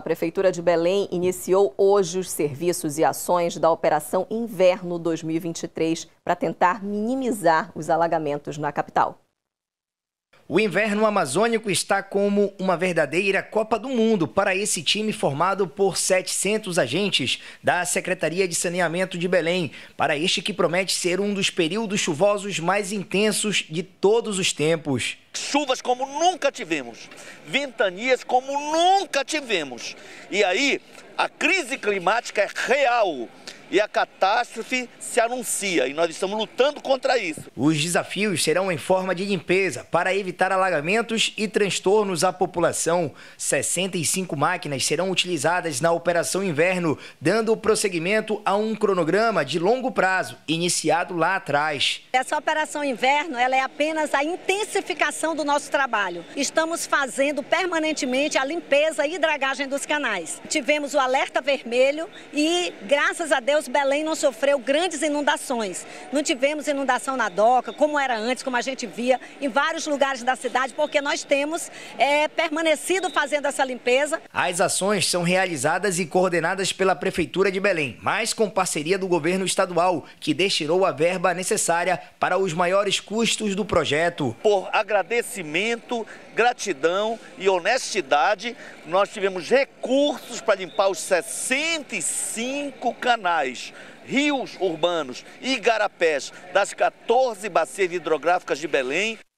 A Prefeitura de Belém iniciou hoje os serviços e ações da Operação Inverno 2023 para tentar minimizar os alagamentos na capital. O inverno amazônico está como uma verdadeira Copa do Mundo para esse time formado por 700 agentes da Secretaria de Saneamento de Belém, para este que promete ser um dos períodos chuvosos mais intensos de todos os tempos. Chuvas como nunca tivemos, ventanias como nunca tivemos. E aí, a crise climática é real e a catástrofe se anuncia e nós estamos lutando contra isso. Os desafios serão em forma de limpeza para evitar alagamentos e transtornos à população. 65 máquinas serão utilizadas na operação inverno, dando prosseguimento a um cronograma de longo prazo iniciado lá atrás. Essa operação inverno, ela é apenas a intensificação do nosso trabalho. Estamos fazendo permanentemente a limpeza e dragagem dos canais. Tivemos o alerta vermelho e graças a Deus Deus, Belém não sofreu grandes inundações. Não tivemos inundação na doca, como era antes, como a gente via em vários lugares da cidade, porque nós temos é, permanecido fazendo essa limpeza. As ações são realizadas e coordenadas pela Prefeitura de Belém, mas com parceria do governo estadual, que destinou a verba necessária para os maiores custos do projeto. Por agradecimento, gratidão e honestidade, nós tivemos recursos para limpar os 65 canais rios urbanos, e igarapés das 14 bacias hidrográficas de Belém